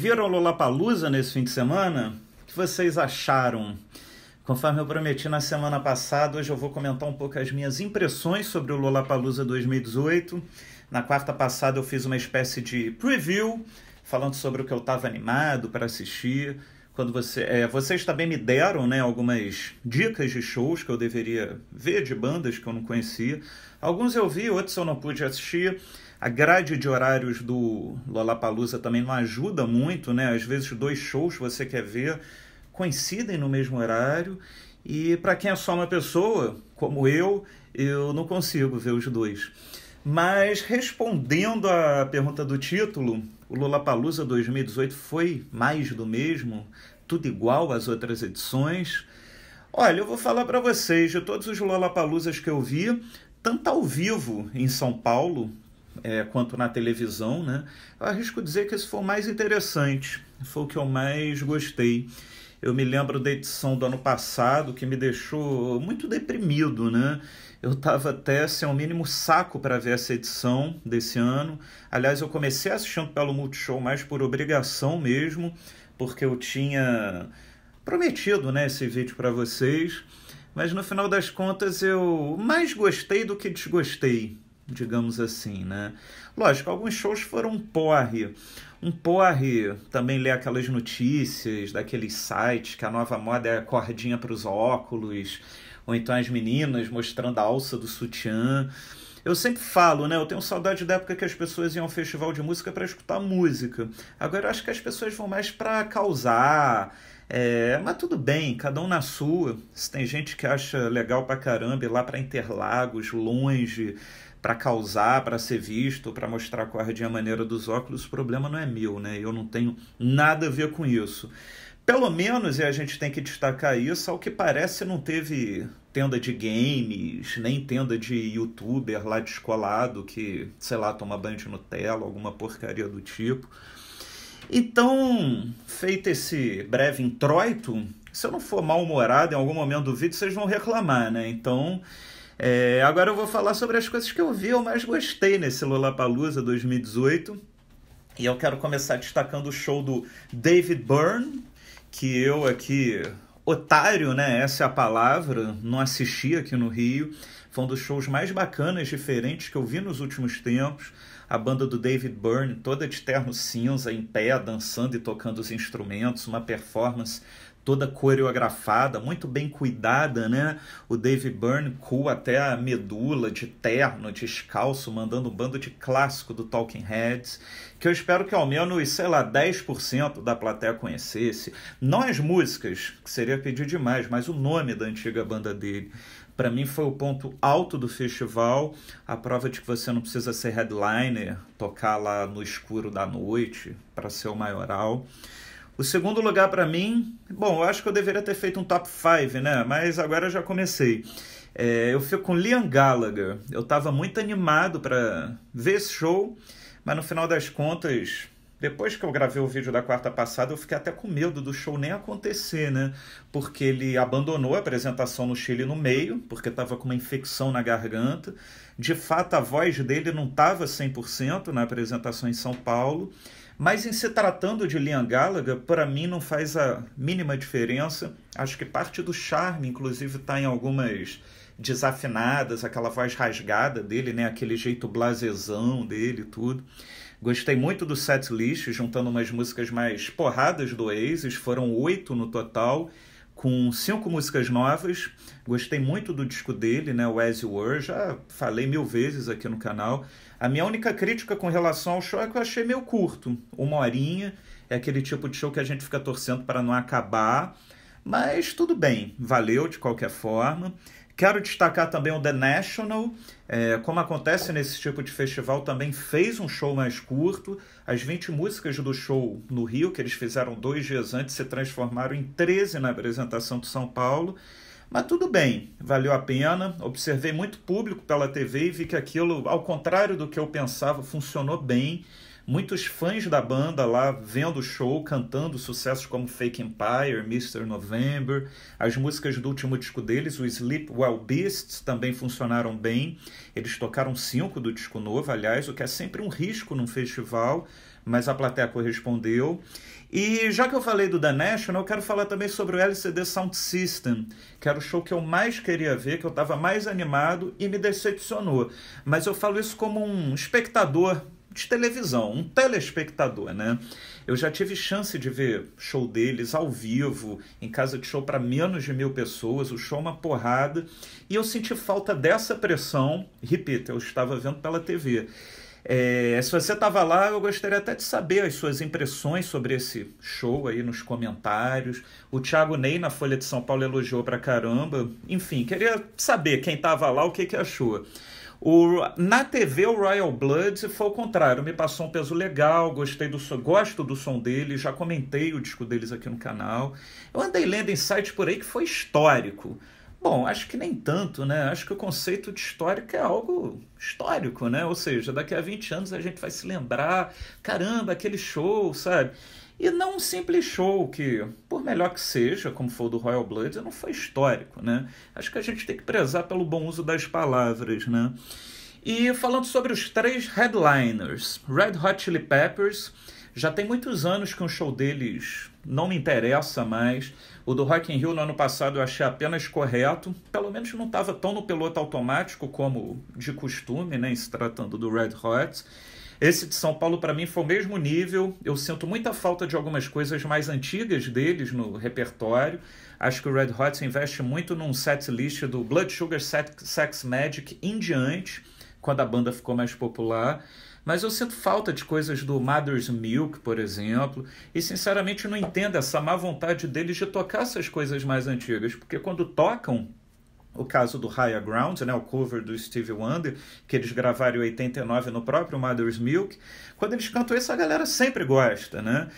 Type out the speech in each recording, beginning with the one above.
viram o Lollapalooza nesse fim de semana? O que vocês acharam? Conforme eu prometi na semana passada, hoje eu vou comentar um pouco as minhas impressões sobre o Lollapalooza 2018. Na quarta passada eu fiz uma espécie de preview, falando sobre o que eu estava animado para assistir. Quando você, é, vocês também me deram né, algumas dicas de shows que eu deveria ver de bandas que eu não conhecia. Alguns eu vi, outros eu não pude assistir. A grade de horários do Lollapalooza também não ajuda muito, né? Às vezes dois shows você quer ver coincidem no mesmo horário e para quem é só uma pessoa, como eu, eu não consigo ver os dois. Mas respondendo à pergunta do título, o Lollapalooza 2018 foi mais do mesmo, tudo igual às outras edições. Olha, eu vou falar para vocês, de todos os Lollapaloozas que eu vi, tanto ao vivo em São Paulo é, quanto na televisão, né? Eu arrisco dizer que esse foi o mais interessante, foi o que eu mais gostei. Eu me lembro da edição do ano passado que me deixou muito deprimido, né? Eu estava até sem o mínimo saco para ver essa edição desse ano. Aliás, eu comecei assistindo pelo Multishow mais por obrigação mesmo, porque eu tinha prometido né, esse vídeo para vocês. Mas no final das contas eu mais gostei do que desgostei digamos assim, né? Lógico, alguns shows foram um porre. Um porre também ler aquelas notícias daqueles sites que a nova moda é a cordinha para os óculos, ou então as meninas mostrando a alça do sutiã. Eu sempre falo, né? Eu tenho saudade da época que as pessoas iam ao festival de música para escutar música. Agora eu acho que as pessoas vão mais para causar. É... mas tudo bem, cada um na sua. Se tem gente que acha legal pra caramba ir lá para Interlagos, longe, para causar, para ser visto, para mostrar é a corda a maneira dos óculos, o problema não é meu, né? Eu não tenho nada a ver com isso. Pelo menos, e a gente tem que destacar isso, ao que parece não teve tenda de games, nem tenda de youtuber lá descolado que, sei lá, toma banho de Nutella, alguma porcaria do tipo. Então, feito esse breve introito, se eu não for mal-humorado em algum momento do vídeo, vocês vão reclamar, né? Então, é, agora eu vou falar sobre as coisas que eu vi, eu mais gostei nesse Lollapalooza 2018. E eu quero começar destacando o show do David Byrne, que eu aqui, otário, né? Essa é a palavra, não assisti aqui no Rio. Foi um dos shows mais bacanas, diferentes que eu vi nos últimos tempos. A banda do David Byrne, toda de terno cinza, em pé, dançando e tocando os instrumentos, uma performance toda coreografada, muito bem cuidada, né? O Dave Byrne cool até a medula, de terno, descalço, mandando um bando de clássico do Talking Heads, que eu espero que ao menos, sei lá, 10% da plateia conhecesse. Não as músicas, que seria pedir demais, mas o nome da antiga banda dele. Para mim foi o ponto alto do festival, a prova de que você não precisa ser headliner, tocar lá no escuro da noite para ser o maioral. O segundo lugar para mim, bom, eu acho que eu deveria ter feito um top 5, né? Mas agora eu já comecei. É, eu fico com Liam Gallagher. Eu estava muito animado para ver esse show, mas no final das contas, depois que eu gravei o vídeo da quarta passada, eu fiquei até com medo do show nem acontecer, né? Porque ele abandonou a apresentação no Chile no meio, porque estava com uma infecção na garganta. De fato, a voz dele não estava 100% na apresentação em São Paulo. Mas em se tratando de Liam Gallagher, para mim não faz a mínima diferença. Acho que parte do charme, inclusive, está em algumas desafinadas, aquela voz rasgada dele, né? aquele jeito blasezão dele tudo. Gostei muito do set list, juntando umas músicas mais porradas do Oasis, foram oito no total, com cinco músicas novas. Gostei muito do disco dele, né? o As You Were, já falei mil vezes aqui no canal. A minha única crítica com relação ao show é que eu achei meio curto. Uma horinha é aquele tipo de show que a gente fica torcendo para não acabar. Mas tudo bem, valeu de qualquer forma. Quero destacar também o The National. É, como acontece nesse tipo de festival, também fez um show mais curto. As 20 músicas do show no Rio, que eles fizeram dois dias antes, se transformaram em 13 na apresentação de São Paulo. Mas tudo bem, valeu a pena. Observei muito público pela TV e vi que aquilo, ao contrário do que eu pensava, funcionou bem. Muitos fãs da banda lá vendo o show, cantando sucessos como Fake Empire, Mr. November. As músicas do último disco deles, o Sleep Well Beasts, também funcionaram bem. Eles tocaram cinco do disco novo, aliás, o que é sempre um risco num festival, mas a plateia correspondeu. E já que eu falei do The National, eu quero falar também sobre o LCD Sound System, que era o show que eu mais queria ver, que eu estava mais animado e me decepcionou. Mas eu falo isso como um espectador de televisão, um telespectador, né? Eu já tive chance de ver show deles ao vivo, em casa de show para menos de mil pessoas, o show é uma porrada, e eu senti falta dessa pressão, repito, eu estava vendo pela TV. É, se você estava lá, eu gostaria até de saber as suas impressões sobre esse show aí nos comentários. O Thiago Ney na Folha de São Paulo elogiou pra caramba. Enfim, queria saber quem estava lá, o que, que achou. O, na TV, o Royal Blood foi o contrário, me passou um peso legal, gostei do gosto do som deles, já comentei o disco deles aqui no canal. Eu andei lendo em sites por aí que foi histórico. Bom, acho que nem tanto, né? Acho que o conceito de histórico é algo histórico, né? Ou seja, daqui a 20 anos a gente vai se lembrar, caramba, aquele show, sabe? E não um simples show que, por melhor que seja, como foi o do Royal Blood, não foi histórico, né? Acho que a gente tem que prezar pelo bom uso das palavras, né? E falando sobre os três headliners, Red Hot Chili Peppers, já tem muitos anos que um show deles não me interessa mais. O do Rock in Rio no ano passado eu achei apenas correto, pelo menos não estava tão no piloto automático como de costume, né, se tratando do Red Hot. Esse de São Paulo, para mim, foi o mesmo nível. Eu sinto muita falta de algumas coisas mais antigas deles no repertório. Acho que o Red Hot investe muito num set list do Blood Sugar Sex Magic em diante, quando a banda ficou mais popular. Mas eu sinto falta de coisas do Mother's Milk, por exemplo, e sinceramente não entendo essa má vontade deles de tocar essas coisas mais antigas, porque quando tocam, o caso do Higher Ground, né, o cover do Steve Wonder, que eles gravaram em 89 no próprio Mother's Milk. Quando eles cantam isso, a galera sempre gosta, né?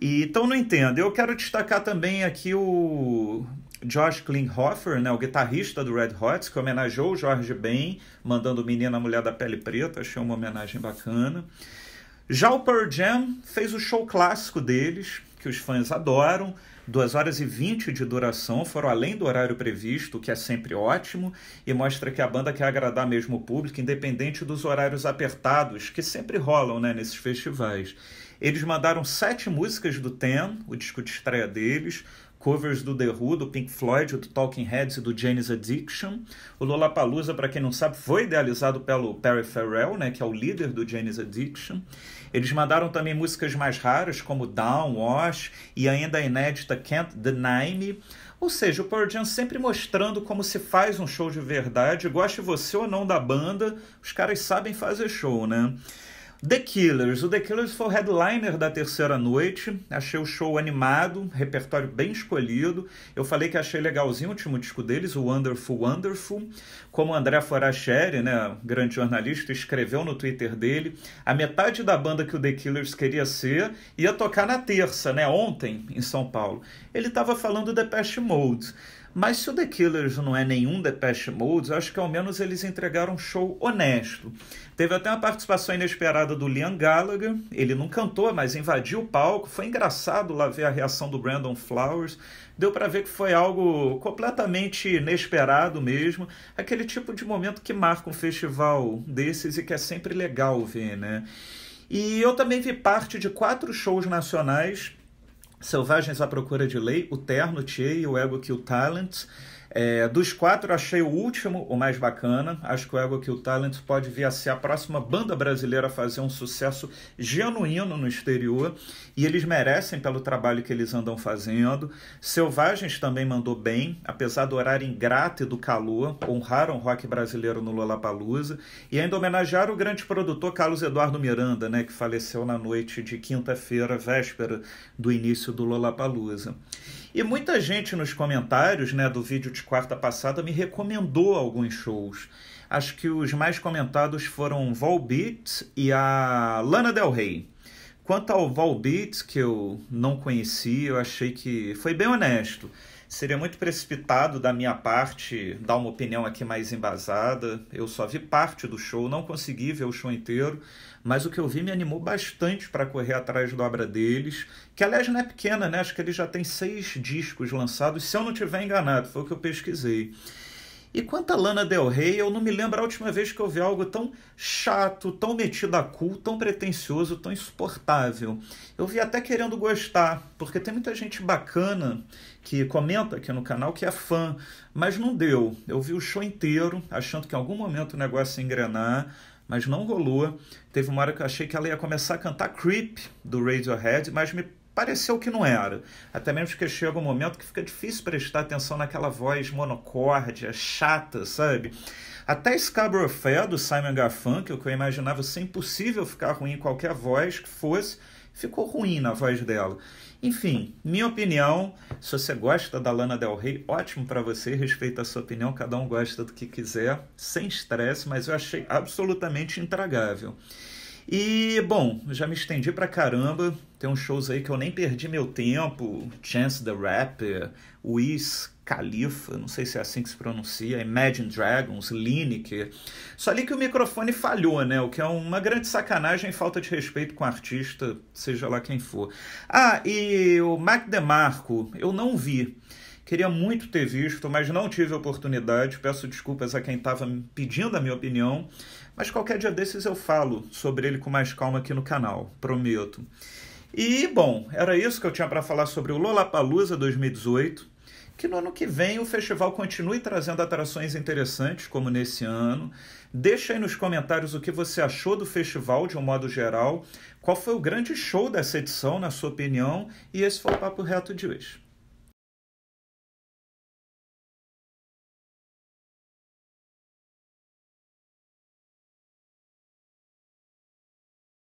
E, então não entendo. Eu quero destacar também aqui o Josh Klinghoffer, né, o guitarrista do Red Hot, que homenageou o George Ben, mandando o menino a mulher da pele preta, achei uma homenagem bacana. Já o Pearl Jam fez o show clássico deles, que os fãs adoram. 2 horas e 20 de duração foram além do horário previsto, que é sempre ótimo, e mostra que a banda quer agradar mesmo o público, independente dos horários apertados que sempre rolam né, nesses festivais. Eles mandaram sete músicas do Ten, o disco de estreia deles, covers do The Who, do Pink Floyd, do Talking Heads e do Jane's Addiction. O Lollapalooza, para quem não sabe, foi idealizado pelo Perry Farrell, né, que é o líder do Jane's Addiction. Eles mandaram também músicas mais raras, como Down, Wash e ainda a inédita Can't Deny Me. Ou seja, o Pearl Jam sempre mostrando como se faz um show de verdade. Goste você ou não da banda, os caras sabem fazer show, né? The Killers. O The Killers foi o headliner da terceira noite. Achei o show animado, repertório bem escolhido. Eu falei que achei legalzinho o último disco deles, o Wonderful Wonderful. Como o André Foracheri, né, grande jornalista, escreveu no Twitter dele, a metade da banda que o The Killers queria ser ia tocar na terça, né, ontem, em São Paulo. Ele estava falando do Depeche Mode. Mas se o The Killers não é nenhum Depeche Mode, acho que ao menos eles entregaram um show honesto. Teve até uma participação inesperada do Liam Gallagher, ele não cantou, mas invadiu o palco. Foi engraçado lá ver a reação do Brandon Flowers. Deu para ver que foi algo completamente inesperado mesmo, aquele tipo de momento que marca um festival desses e que é sempre legal ver, né? E eu também vi parte de quatro shows nacionais Selvagens à Procura de Lei, O Terno, Che e o Ego Kill Talent. É, dos quatro, achei o último o mais bacana. Acho que o Ego Kill Talent pode vir a ser a próxima banda brasileira a fazer um sucesso genuíno no exterior. E eles merecem pelo trabalho que eles andam fazendo. Selvagens também mandou bem, apesar do horário ingrato e do calor. Honraram o rock brasileiro no Lollapalooza. E ainda homenagearam o grande produtor Carlos Eduardo Miranda, né, que faleceu na noite de quinta-feira, véspera do início do Lollapalooza. E muita gente nos comentários né, do vídeo de quarta passada me recomendou alguns shows. Acho que os mais comentados foram Volbeat e a Lana Del Rey. Quanto ao Volbeat, que eu não conheci, eu achei que foi bem honesto. Seria muito precipitado da minha parte dar uma opinião aqui mais embasada. Eu só vi parte do show, não consegui ver o show inteiro, mas o que eu vi me animou bastante para correr atrás da obra deles, que aliás não é pequena, né? Acho que eles já têm seis discos lançados, se eu não tiver enganado, foi o que eu pesquisei. E quanto a Lana Del Rey, eu não me lembro a última vez que eu vi algo tão chato, tão metido a cu, tão pretencioso, tão insuportável. Eu vi até querendo gostar, porque tem muita gente bacana que comenta aqui no canal que é fã, mas não deu. Eu vi o show inteiro, achando que em algum momento o negócio ia engrenar, mas não rolou. Teve uma hora que eu achei que ela ia começar a cantar Creep do Radiohead, mas me pareceu que não era. Até mesmo porque chega um momento que fica difícil prestar atenção naquela voz monocórdia, chata, sabe? Até Scarborough Fair, do Simon Garfunkel, que eu imaginava ser impossível ficar ruim em qualquer voz que fosse, ficou ruim na voz dela. Enfim, minha opinião, se você gosta da Lana Del Rey, ótimo para você, respeita a sua opinião, cada um gosta do que quiser, sem estresse, mas eu achei absolutamente intragável. E, bom, já me estendi pra caramba, tem uns shows aí que eu nem perdi meu tempo. Chance the Rapper, Wiz Khalifa, não sei se é assim que se pronuncia, Imagine Dragons, Lineker. Só ali que o microfone falhou, né? O que é uma grande sacanagem e falta de respeito com o artista, seja lá quem for. Ah, e o Mac DeMarco, eu não vi. Queria muito ter visto, mas não tive oportunidade. Peço desculpas a quem estava pedindo a minha opinião, mas qualquer dia desses eu falo sobre ele com mais calma aqui no canal, prometo. E, bom, era isso que eu tinha para falar sobre o Lollapalooza 2018. Que no ano que vem o festival continue trazendo atrações interessantes, como nesse ano. Deixa aí nos comentários o que você achou do festival de um modo geral. Qual foi o grande show dessa edição, na sua opinião? E esse foi o Papo Reto de hoje.